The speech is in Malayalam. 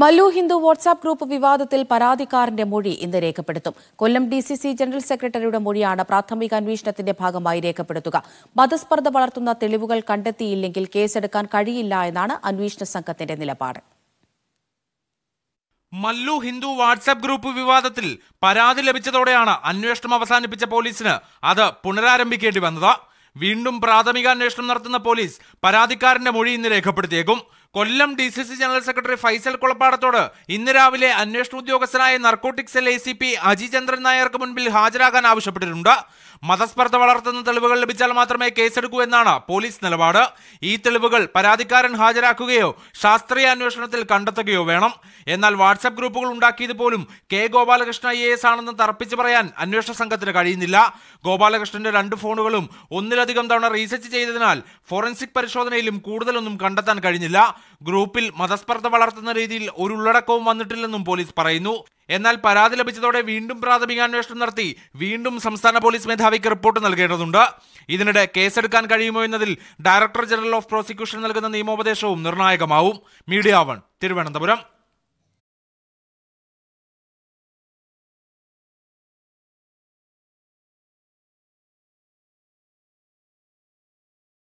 മല്ലു ഹിന്ദു വാട്സാപ്പ് ഗ്രൂപ്പ് വിവാദത്തിൽ പരാതിക്കാരന്റെ മൊഴി ഇന്ന് രേഖപ്പെടുത്തും Kollam D C C general സെക്രട്ടറിയുടെ മൊഴിയാണ് പ്രാഥമിക അന്വേഷണത്തിന്റെ ഭാഗമായി രേഖപ്പെടുത്തുക മതസ്പർദ്ധ വളർത്തുന്ന തെളിവുകൾ കണ്ടെത്തിയില്ലെങ്കിൽ കേസെടുക്കാൻ കഴിയില്ല എന്നാണ് അന്വേഷണ സംഘത്തിന്റെ നിലപാട് മല്ലു ഹിന്ദു വാട്സാപ്പ് ഗ്രൂപ്പ് വിവാദത്തിൽ പരാതി ലഭിച്ചതോടെയാണ് അന്വേഷണം അവസാനിപ്പിച്ച പോലീസിന് അത് പുനരാരംഭിക്കേണ്ടി വന്നത് വീണ്ടും പ്രാഥമിക അന്വേഷണം നടത്തുന്ന പോലീസ് പരാതിക്കാരന്റെ മൊഴി ഇന്ന് രേഖപ്പെടുത്തിയേക്കും Kollam D C C general secretary Faisal കൊളപ്പാടത്തോട് ഇന്ന് രാവിലെ അന്വേഷണ ഉദ്യോഗസ്ഥനായ narcotic cell A C P Ajichandran നായർക്ക് മുൻപിൽ ഹാജരാകാൻ ആവശ്യപ്പെട്ടിട്ടുണ്ട് മതസ്പർദ്ധ വളർത്തുന്ന തെളിവുകൾ ലഭിച്ചാൽ മാത്രമേ കേസെടുക്കൂ എന്നാണ് പോലീസ് നിലപാട് ഈ തെളിവുകൾ പരാതിക്കാരൻ ഹാജരാക്കുകയോ ശാസ്ത്രീയ അന്വേഷണത്തിൽ കണ്ടെത്തുകയോ വേണം എന്നാൽ വാട്സപ്പ് ഗ്രൂപ്പുകൾ ഉണ്ടാക്കിയത് പോലും കെ ഗോപാലകൃഷ്ണ ഐ എസ് ആണെന്ന് തറപ്പിച്ച് പറയാൻ അന്വേഷണ സംഘത്തിന് കഴിയുന്നില്ല ഗോപാലകൃഷ്ണന്റെ രണ്ട് ഫോണുകളും ഒന്നിലധികം തവണ റീസെർച്ച് ചെയ്തതിനാൽ ഫോറൻസിക് പരിശോധനയിലും കൂടുതലൊന്നും കണ്ടെത്താൻ കഴിഞ്ഞില്ല ഗ്രൂപ്പിൽ മതസ്പർദ്ധ വളർത്തുന്ന രീതിയിൽ ഒരു ഉള്ളടക്കവും വന്നിട്ടില്ലെന്നും പോലീസ് പറയുന്നു എന്നാൽ പരാതി ലഭിച്ചതോടെ വീണ്ടും പ്രാഥമിക അന്വേഷണം നടത്തി വീണ്ടും സംസ്ഥാന പോലീസ് മേധാവിക്ക് റിപ്പോർട്ട് നൽകേണ്ടതുണ്ട് ഇതിനിടെ കേസെടുക്കാൻ കഴിയുമോ എന്നതിൽ ഡയറക്ടർ ജനറൽ ഓഫ് പ്രോസിക്യൂഷൻ നൽകുന്ന നിയമോപദേശവും നിർണായകമാവും മീഡിയ വൺ തിരുവനന്തപുരം